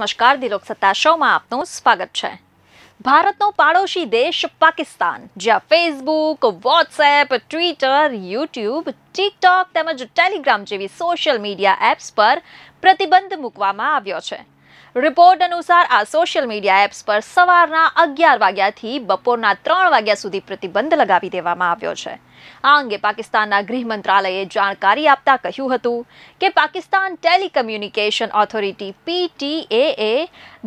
નમસ્કાર દિલોક સત્તા શોમાં આપનું સ્વાગત છે ભારતનો પાડોશી દેશ પાકિસ્તાન જ્યાં Facebook WhatsApp Twitter YouTube TikTok તેમજ ટેલિગ્રામ જેવી સોશિયલ મીડિયા એપ્સ પર પ્રતિબંધ મૂકવામાં આવ્યો છે રિપોર્ટ અનુસાર આ સોશિયલ મીડિયા એપ્સ પર સવારના અગિયાર વાગ્યાથી બપોરના ત્રણ વાગ્યા સુધી પ્રતિબંધ લગાવી દેવામાં આવ્યો છે આ અંગે પાકિસ્તાનના ગૃહ મંત્રાલયે જાણકારી આપતા કહ્યું હતું કે પાકિસ્તાન ટેલિકમ્યુનિકેશન ઓથોરિટી પીટીએએ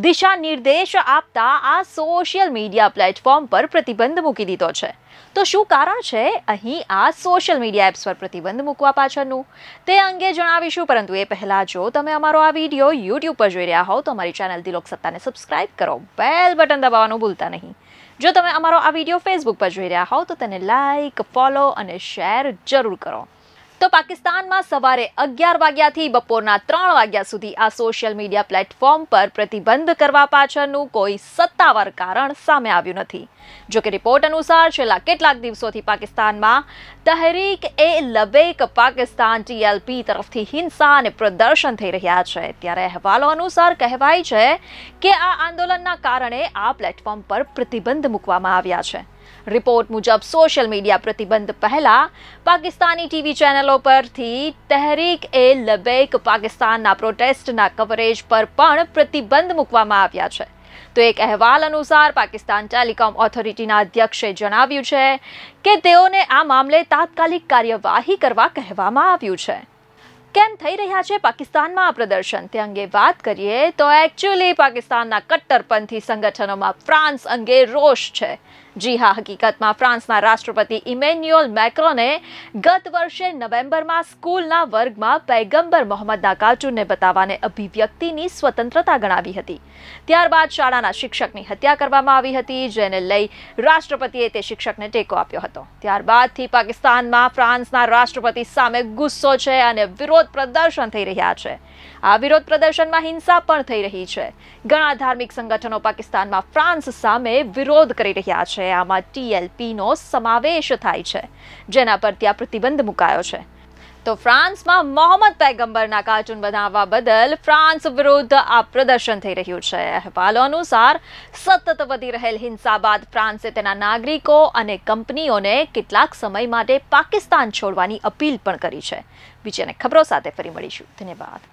દિશા નિર્દેશ આપતા આ સોશિયલ મીડિયા પ્લેટફોર્મ પર પ્રતિબંધ મૂકી દીધો છે તો શું કારણ છે અહીં આ સોશિયલ મીડિયા એપ્સ પર પ્રતિબંધ મૂકવા પાછળનું તે અંગે જણાવીશું પરંતુ એ પહેલાં જો તમે અમારો આ વિડીયો યુટ્યુબ પર જોઈ રહ્યા હોવ તો અમારી ચેનલ દિલોક સત્તાને સબસ્ક્રાઇબ કરો બેલ બટન દબાવવાનું ભૂલતા નહીં જો તમે અમારો આ વિડીયો ફેસબુક પર જોઈ રહ્યા હોવ તો તેને લાઈક ફોલો અને શેર જરૂર કરો તો પાકિસ્તાનમાં સવારે અગિયાર વાગ્યાથી બપોરના ત્રણ વાગ્યા સુધી આ સોશિયલ મીડિયા પ્લેટફોર્મ પર પ્રતિબંધ કરવા પાછળનું કોઈ સત્તાવાર કારણ સામે આવ્યું નથી જોકે રિપોર્ટ અનુસાર છેલ્લા કેટલાક દિવસોથી પાકિસ્તાનમાં તહરીક એ લબેક પાકિસ્તાન ટીએલપી તરફથી હિંસા અને પ્રદર્શન થઈ રહ્યા છે ત્યારે અહેવાલો અનુસાર કહેવાય છે કે આ આંદોલનના કારણે આ પ્લેટફોર્મ પર પ્રતિબંધ મૂકવામાં આવ્યા છે રિપોર્ટ મુજબ સોશિયલ મીડિયા પ્રતિબંધ પહેલા પાકિસ્તાની ટીવી ચેનલો પરથી તહેરીક એ લબેક પાકિસ્તાનના પ્રોટેસ્ટના કવરેજ પર પણ પ્રતિબંધ મૂકવામાં આવ્યા છે તો એક અહેવાલ અનુસાર પાકિસ્તાન ટેલિકોમ ઓથોરિટીના અધ્યક્ષે જણાવ્યું છે કે તેઓને આ મામલે તાત્કાલિક કાર્યવાહી કરવા કહેવામાં આવ્યું છે કેમ થઈ રહ્યા છે પાકિસ્તાનમાં આ પ્રદર્શન તે અંગે વાત કરીએ તો એકચ્યુઅલી પાકિસ્તાનના કટ્ટરપંથી સંગઠનોમાં ફ્રાન્સ અંગે રોષ છે જી હા હકીકતમાં ફ્રાન્સના રાષ્ટ્રપતિ ઇમેન્યુઅલ મેક્રોને ગત વર્ષે નવેમ્બરમાં સ્કૂલના વર્ગમાં પૈગંબર મોહમ્મદના કાર્ટૂનને બતાવવાને અભિવ્યક્તિની સ્વતંત્રતા ગણાવી હતી ત્યારબાદ શાળાના શિક્ષકની હત્યા કરવામાં આવી હતી જેને લઈ રાષ્ટ્રપતિએ તે શિક્ષકને ટેકો આપ્યો હતો ત્યારબાદથી પાકિસ્તાનમાં ફ્રાન્સના રાષ્ટ્રપતિ સામે ગુસ્સો છે અને વિરોધ પ્રદર્શન થઈ રહ્યા છે આ વિરોધ પ્રદર્શનમાં હિંસા પણ થઈ રહી છે ઘણા ધાર્મિક સંગઠનો પાકિસ્તાનમાં ફ્રાન્સ સામે વિરોધ કરી રહ્યા છે છે આમાં ટીએલપીનો સમાવેશ થાય છે જેના પર ત્યાં પ્રતિબંધ મુકાયો છે તો ફ્રાન્સમાં મોહમ્મદ પૈગંબરના કાર્ટૂન બનાવવા બદલ ફ્રાન્સ વિરુદ્ધ આ પ્રદર્શન થઈ રહ્યું છે અહેવાલો અનુસાર સતત વધી રહેલ હિંસા બાદ ફ્રાન્સે તેના નાગરિકો અને કંપનીઓને કેટલાક સમય માટે પાકિસ્તાન છોડવાની અપીલ પણ કરી છે બીજી ખબરો સાથે ફરી મળીશું ધન્યવાદ